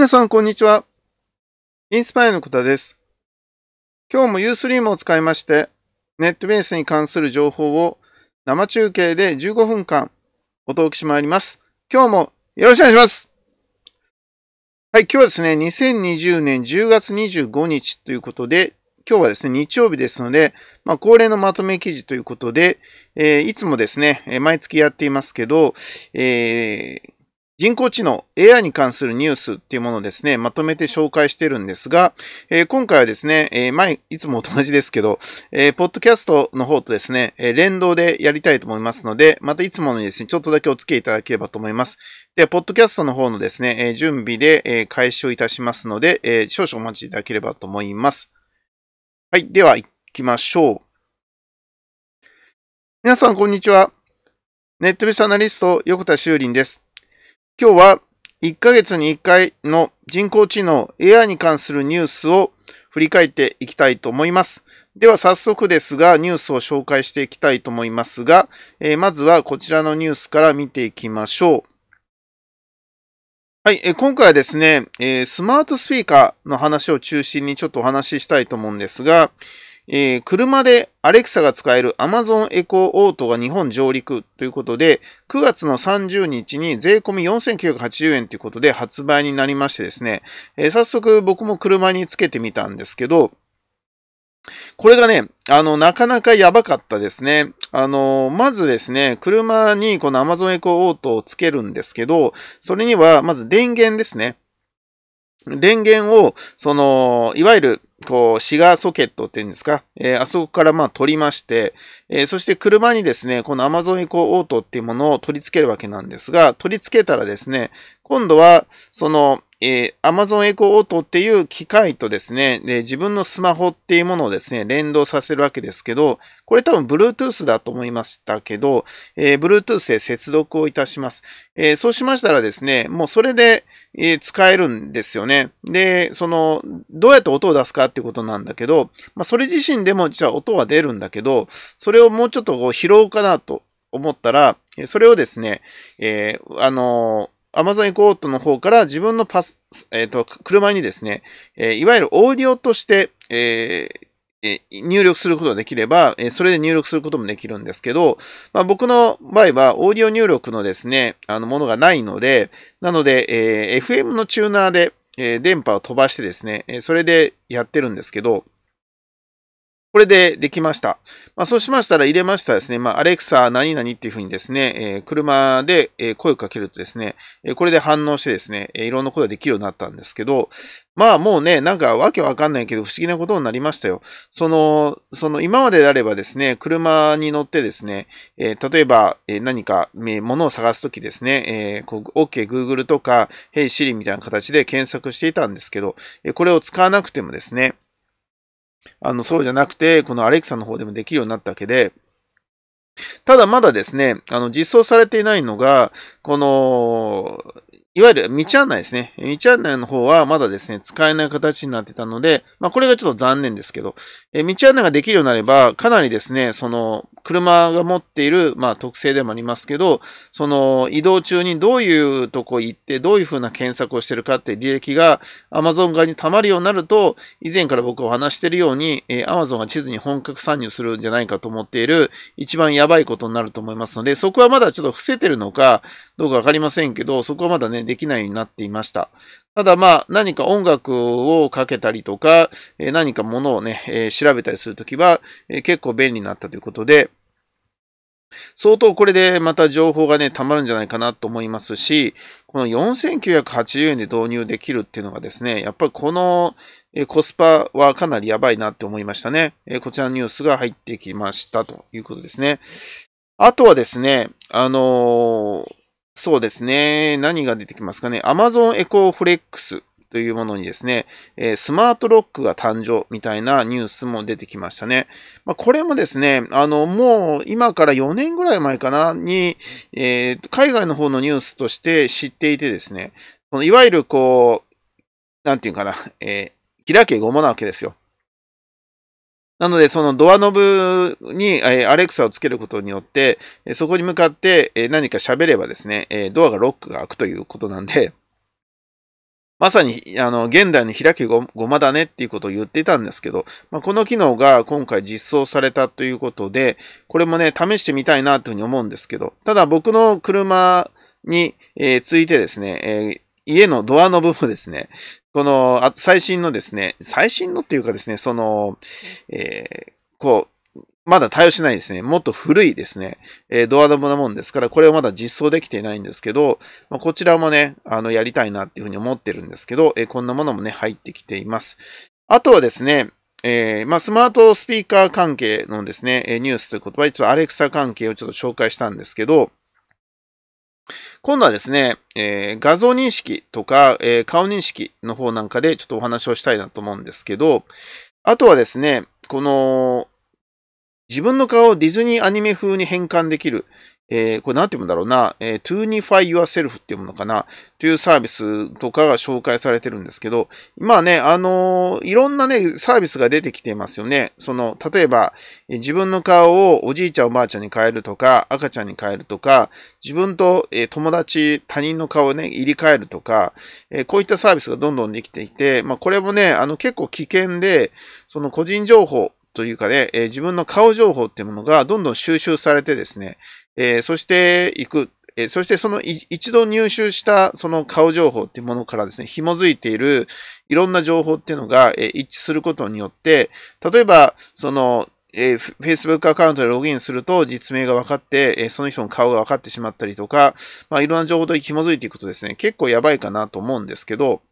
皆さん、こんにちは。インスパイアのことです。今日もユース r e ムを使いまして、ネットベースに関する情報を生中継で15分間お届けしてまいります。今日もよろしくお願いしますはい、今日はですね、2020年10月25日ということで、今日はですね、日曜日ですので、まあ、恒例のまとめ記事ということで、えー、いつもですね、毎月やっていますけど、えー人工知能 AI に関するニュースっていうものをですね、まとめて紹介してるんですが、えー、今回はですね、えー、前、いつもと同じですけど、えー、ポッドキャストの方とですね、え連動でやりたいと思いますので、またいつものにですね、ちょっとだけお付き合いいただければと思います。では、ポッドキャストの方のですね、え準備で、え開始をいたしますので、え少々お待ちいただければと思います。はい、では行きましょう。皆さん、こんにちは。ネットビスアナリスト、横田修林です。今日は1ヶ月に1回の人工知能 AI に関するニュースを振り返っていきたいと思います。では早速ですが、ニュースを紹介していきたいと思いますが、えー、まずはこちらのニュースから見ていきましょう。はい、えー、今回はですね、えー、スマートスピーカーの話を中心にちょっとお話ししたいと思うんですが、えー、車でアレクサが使える Amazon Echo Auto が日本上陸ということで、9月の30日に税込み4980円ということで発売になりましてですね、えー、早速僕も車につけてみたんですけど、これがね、あの、なかなかやばかったですね。あの、まずですね、車にこの Amazon Echo Auto をつけるんですけど、それには、まず電源ですね。電源を、その、いわゆる、こう、シガーソケットっていうんですか、えー、あそこからまあ取りまして、えー、そして車にですね、この Amazon Echo Auto っていうものを取り付けるわけなんですが、取り付けたらですね、今度は、その、えー、Amazon Echo Auto っていう機械とですねで、自分のスマホっていうものをですね、連動させるわけですけど、これ多分 Bluetooth だと思いましたけど、えー、Bluetooth へ接続をいたします、えー、そうしましたらですね、もうそれで、え使えるんですよね。で、その、どうやって音を出すかってことなんだけど、まあ、それ自身でも実は音は出るんだけど、それをもうちょっとこう拾おうかなと思ったら、それをですね、えー、あのー Amazon コートの方から自分のパス、えっ、ー、と、車にですね、えー、いわゆるオーディオとして、えー、入力することができれば、それで入力することもできるんですけど、まあ、僕の場合はオーディオ入力のですね、あのものがないので、なので、えー、FM のチューナーで、え電波を飛ばしてですね、それでやってるんですけど、これでできました。まあ、そうしましたら入れましたらですね、まあ、アレクサ何々っていうふうにですね、えー、車で声をかけるとですね、えこれで反応してですね、えいろんなことができるようになったんですけど、まあもうね、なんかわけわかんないけど不思議なことになりましたよ。その、その今までであればですね、車に乗ってですね、えー、例えば何か物を探すときですね、えー、OK Google とか Hey Siri みたいな形で検索していたんですけど、これを使わなくてもですね、あの、そうじゃなくて、このアレクサの方でもできるようになったわけで、ただまだですね、あの、実装されていないのが、この、いわゆる道案内ですね。道案内の方はまだですね、使えない形になってたので、まあこれがちょっと残念ですけど、え道案内ができるようになれば、かなりですね、その車が持っている、まあ特性でもありますけど、その移動中にどういうとこ行って、どういうふうな検索をしてるかって履歴が Amazon 側に溜まるようになると、以前から僕お話してるように、え Amazon が地図に本格参入するんじゃないかと思っている、一番やばいことになると思いますので、そこはまだちょっと伏せてるのかどうかわかりませんけど、そこはまだね、ね、できないようになっていました。ただまあ、何か音楽をかけたりとか、え何かものをね、え調べたりするときは、え結構便利になったということで、相当これでまた情報がね、溜まるんじゃないかなと思いますし、この4980円で導入できるっていうのがですね、やっぱりこのコスパはかなりやばいなって思いましたね。こちらのニュースが入ってきましたということですね。あとはですね、あのー、そうですね。何が出てきますかね。Amazon Echo Flex というものにですね、えスマートロックが誕生みたいなニュースも出てきましたね。まあ、これもですね、あの、もう今から4年ぐらい前かなに、えー、海外の方のニュースとして知っていてですね、このいわゆるこう、なんていうかな、えー、開けごもなわけですよ。なので、そのドアノブにアレクサをつけることによって、そこに向かって何か喋ればですね、ドアがロックが開くということなんで、まさに、あの、現代の開きごまだねっていうことを言っていたんですけど、まあ、この機能が今回実装されたということで、これもね、試してみたいなというふうに思うんですけど、ただ僕の車に、えー、ついてですね、えー家のドアノブもですね、この、あ最新のですね、最新のっていうかですね、その、えー、こう、まだ対応しないですね。もっと古いですね、えー、ドアノブなもんですから、これをまだ実装できていないんですけど、まあ、こちらもね、あの、やりたいなっていうふうに思ってるんですけど、えー、こんなものもね、入ってきています。あとはですね、えー、まあ、スマートスピーカー関係のですね、ニュースということは、一応アレクサ関係をちょっと紹介したんですけど、今度はですね、えー、画像認識とか、えー、顔認識の方なんかでちょっとお話をしたいなと思うんですけど、あとはですね、この自分の顔をディズニーアニメ風に変換できるえー、これなんて言うんだろうな、えー、Tunify Yourself っていうものかなというサービスとかが紹介されてるんですけど、まあね、あのー、いろんなね、サービスが出てきてますよね。その、例えば、えー、自分の顔をおじいちゃんおばあちゃんに変えるとか、赤ちゃんに変えるとか、自分と、えー、友達、他人の顔をね、入り替えるとか、えこういったサービスがどんどんできていて、まあこれもね、あの結構危険で、その個人情報、というかね、えー、自分の顔情報っていうものがどんどん収集されてですね、えー、そしていく、えー、そしてその一度入手したその顔情報っていうものからですね、紐づいているいろんな情報っていうのが、えー、一致することによって、例えば、その、えー、Facebook アカウントでログインすると実名が分かって、えー、その人の顔が分かってしまったりとか、まあ、いろんな情報と紐づいていくとですね、結構やばいかなと思うんですけど、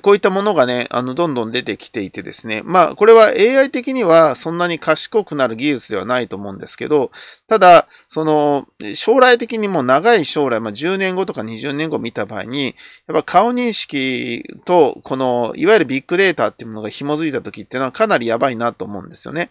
こういったものがね、あの、どんどん出てきていてですね。まあ、これは AI 的にはそんなに賢くなる技術ではないと思うんですけど、ただ、その、将来的にも長い将来、まあ、10年後とか20年後見た場合に、やっぱ顔認識と、この、いわゆるビッグデータっていうものが紐づいた時っていうのはかなりやばいなと思うんですよね。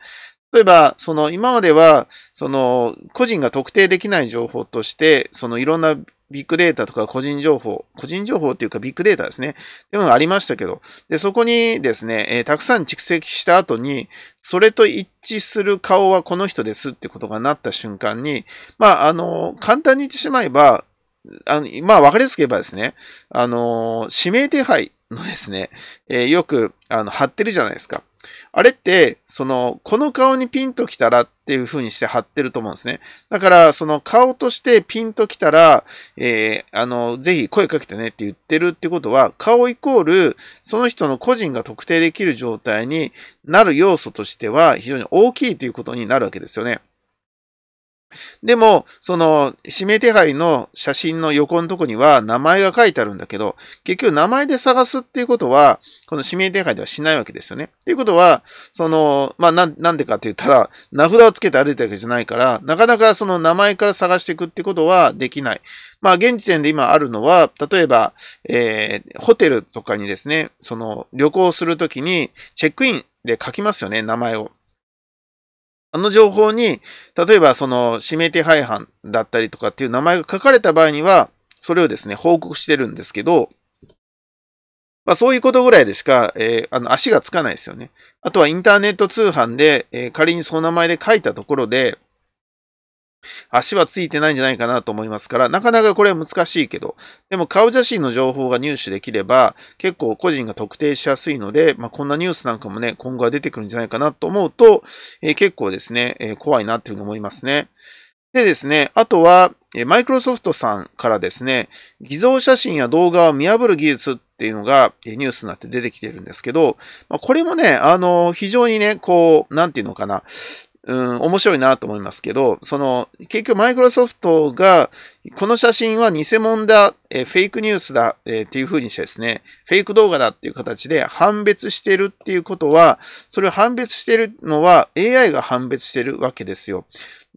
例えば、その今までは、その個人が特定できない情報として、そのいろんなビッグデータとか個人情報、個人情報っていうかビッグデータですね。でもありましたけど、で、そこにですね、えー、たくさん蓄積した後に、それと一致する顔はこの人ですってことがなった瞬間に、まあ、あの、簡単に言ってしまえば、あのまあ、わかりやすく言えばですね、あの、指名手配のですね、えー、よく、あの、貼ってるじゃないですか。あれって、その、この顔にピンときたらっていう風にして貼ってると思うんですね。だから、その顔としてピンときたら、えー、あの、ぜひ声かけてねって言ってるってことは、顔イコール、その人の個人が特定できる状態になる要素としては非常に大きいということになるわけですよね。でも、その、指名手配の写真の横のとこには名前が書いてあるんだけど、結局名前で探すっていうことは、この指名手配ではしないわけですよね。っていうことは、その、まあ、なんでかって言ったら、名札をつけて歩いてるわけじゃないから、なかなかその名前から探していくってことはできない。まあ、現時点で今あるのは、例えば、えー、ホテルとかにですね、その、旅行するときに、チェックインで書きますよね、名前を。あの情報に、例えばその指名手配犯だったりとかっていう名前が書かれた場合には、それをですね、報告してるんですけど、まあ、そういうことぐらいでしか、えー、あの足がつかないですよね。あとはインターネット通販で、えー、仮にその名前で書いたところで、足はついてないんじゃないかなと思いますから、なかなかこれは難しいけど、でも顔写真の情報が入手できれば、結構個人が特定しやすいので、まあ、こんなニュースなんかもね、今後は出てくるんじゃないかなと思うと、えー、結構ですね、えー、怖いなっていうふうに思いますね。でですね、あとは、マイクロソフトさんからですね、偽造写真や動画を見破る技術っていうのがニュースになって出てきてるんですけど、まこれもね、あの、非常にね、こう、なんていうのかな、うん、面白いなと思いますけど、その、結局マイクロソフトが、この写真は偽物だ、えフェイクニュースだ、えっていう風にしてですね、フェイク動画だっていう形で判別してるっていうことは、それを判別してるのは AI が判別してるわけですよ。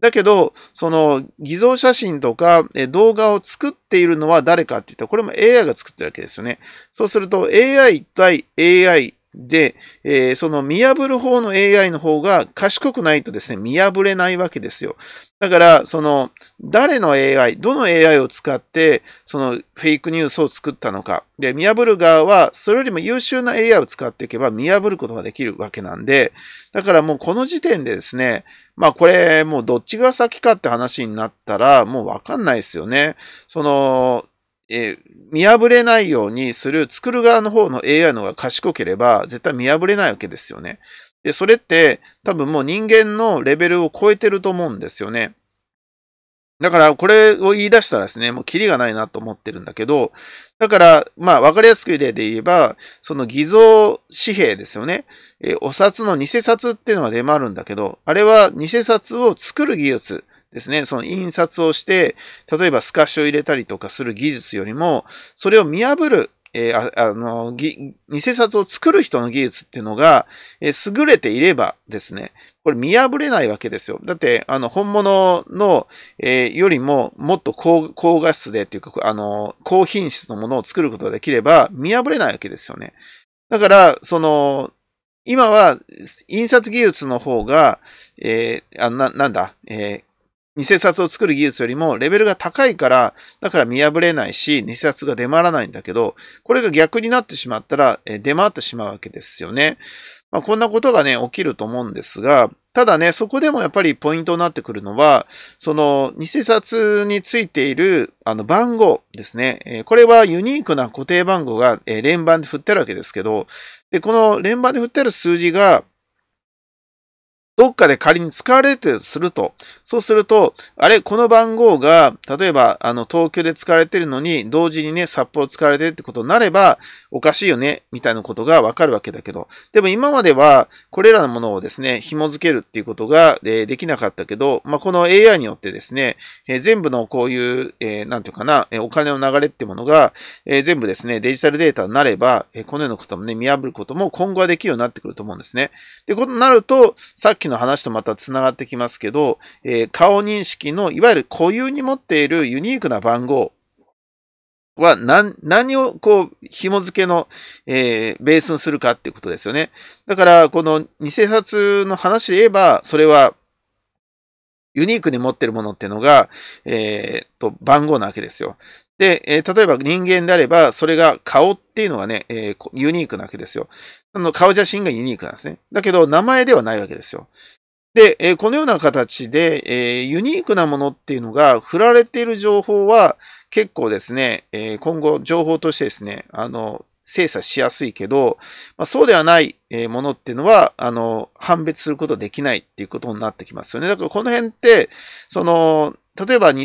だけど、その偽造写真とか動画を作っているのは誰かって言ったら、これも AI が作ってるわけですよね。そうすると AI 対 AI で、えー、その見破る方の AI の方が賢くないとですね、見破れないわけですよ。だから、その、誰の AI、どの AI を使って、そのフェイクニュースを作ったのか。で、見破る側は、それよりも優秀な AI を使っていけば見破ることができるわけなんで、だからもうこの時点でですね、まあこれ、もうどっちが先かって話になったら、もうわかんないですよね。その、え見破れないようにする作る側の方の AI の方が賢ければ絶対見破れないわけですよね。で、それって多分もう人間のレベルを超えてると思うんですよね。だからこれを言い出したらですね、もうキリがないなと思ってるんだけど、だから、まあわかりやすく例で言えば、その偽造紙幣ですよね。えお札の偽札っていうのが出回るんだけど、あれは偽札を作る技術ですね、その印刷をして、例えば透かしを入れたりとかする技術よりも、それを見破る、えー、ああの、偽札を作る人の技術っていうのが、えー、優れていればですね、これ見破れないわけですよ。だって、あの、本物の、えー、よりも、もっと高高画質でっていうか、あの、高品質のものを作ることができれば、見破れないわけですよね。だから、その、今は、印刷技術の方が、えー、あな、なんだ、えー、偽札を作る技術よりもレベルが高いから、だから見破れないし、偽札が出回らないんだけど、これが逆になってしまったら、え出回ってしまうわけですよね。まあ、こんなことがね、起きると思うんですが、ただね、そこでもやっぱりポイントになってくるのは、その偽札についているあの番号ですね。えこれはユニークな固定番号が、え連番で振ってるわけですけど、で、この連番で振ってる数字が、どっかで仮に使われてるとすると、そうすると、あれ、この番号が、例えば、あの、東京で使われてるのに、同時にね、札幌使われてるってことになれば、おかしいよね、みたいなことがわかるわけだけど、でも今までは、これらのものをですね、紐付けるっていうことが、できなかったけど、まあ、この AI によってですね、えー、全部のこういう、えー、なんていうかな、えお金の流れってものが、え全部ですね、デジタルデータになれば、えこのようなこともね、見破ることも今後はできるようになってくると思うんですね。で、ことになると、さっききの話とまた繋がってきますけど、えー、顔認識のいわゆる固有に持っているユニークな番号は何、何をこう、紐付けの、えー、ベースにするかっていうことですよね。だから、この偽札の話で言えば、それは、ユニークに持ってるものっていうのが、えー、と、番号なわけですよ。で、えー、例えば人間であれば、それが顔っていうのはね、えー、ユニークなわけですよ。あの顔写真がユニークなんですね。だけど、名前ではないわけですよ。で、えー、このような形で、えユニークなものっていうのが、振られている情報は、結構ですね、え今後、情報としてですね、あの、精査しやすいけど、まあ、そうではないものっていうのは、あの、判別することできないっていうことになってきますよね。だからこの辺って、その、例えば偽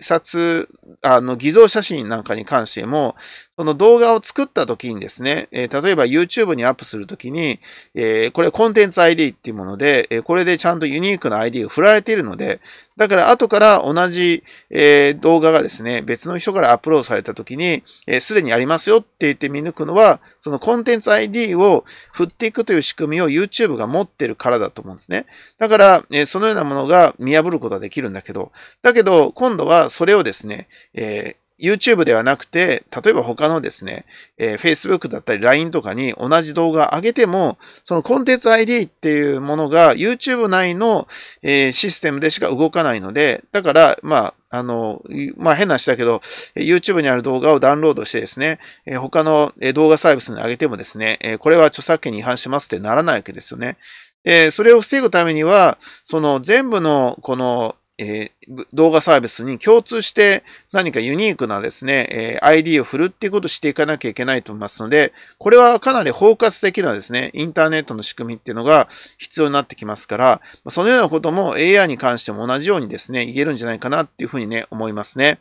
札、あの、偽造写真なんかに関しても、その動画を作った時にですね、え例えば YouTube にアップするときに、えこれコンテンツ ID っていうもので、えこれでちゃんとユニークな ID が振られているので、だから後から同じ、え動画がですね、別の人からアップロードされた時に、す、で、にありますよって言って見抜くのは、そのコンテンツ ID を振っていくという仕組みを YouTube が持ってるからだと思うんですね。だから、えそのようなものが見破ることはできるんだけど、だけど今度はそれをですね、えー YouTube ではなくて、例えば他のですね、えー、Facebook だったり LINE とかに同じ動画上げても、そのコンテンツ ID っていうものが YouTube 内の、えー、システムでしか動かないので、だから、まあ、あの、まあ変な話だけど、YouTube にある動画をダウンロードしてですね、えー、他の動画サービスに上げてもですね、えー、これは著作権に違反しますってならないわけですよね。えー、それを防ぐためには、その全部のこのえー、動画サービスに共通して何かユニークなですね、えー、ID を振るっていうことをしていかなきゃいけないと思いますので、これはかなり包括的なですね、インターネットの仕組みっていうのが必要になってきますから、そのようなことも AI に関しても同じようにですね、言えるんじゃないかなっていうふうにね、思いますね。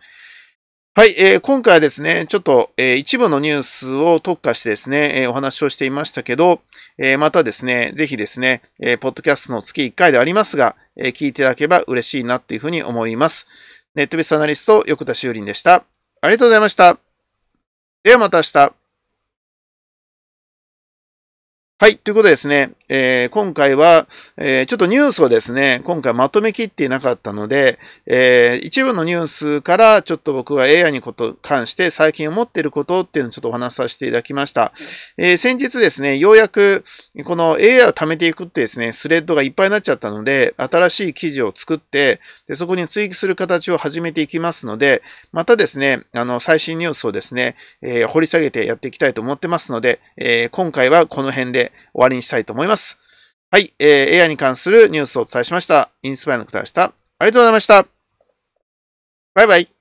はい、えー、今回はですね、ちょっと、えー、一部のニュースを特化してですね、えー、お話をしていましたけど、えー、またですね、ぜひですね、えー、ポッドキャストの月1回でありますが、えー、聞いていただければ嬉しいなっていうふうに思います。ネットベースアナリスト、横田修林でした。ありがとうございました。ではまた明日。はい。ということでですね、えー、今回は、えー、ちょっとニュースをですね、今回まとめきっていなかったので、えー、一部のニュースからちょっと僕が AI にこと、関して最近思っていることっていうのをちょっとお話しさせていただきました。えー、先日ですね、ようやくこの AI を貯めていくってですね、スレッドがいっぱいになっちゃったので、新しい記事を作って、でそこに追記する形を始めていきますので、またですね、あの、最新ニュースをですね、えー、掘り下げてやっていきたいと思ってますので、えー、今回はこの辺で終わりにしたいと思います。はい、えー、AI に関するニュースをお伝えしました。インスパイアの方でした。ありがとうございました。バイバイ。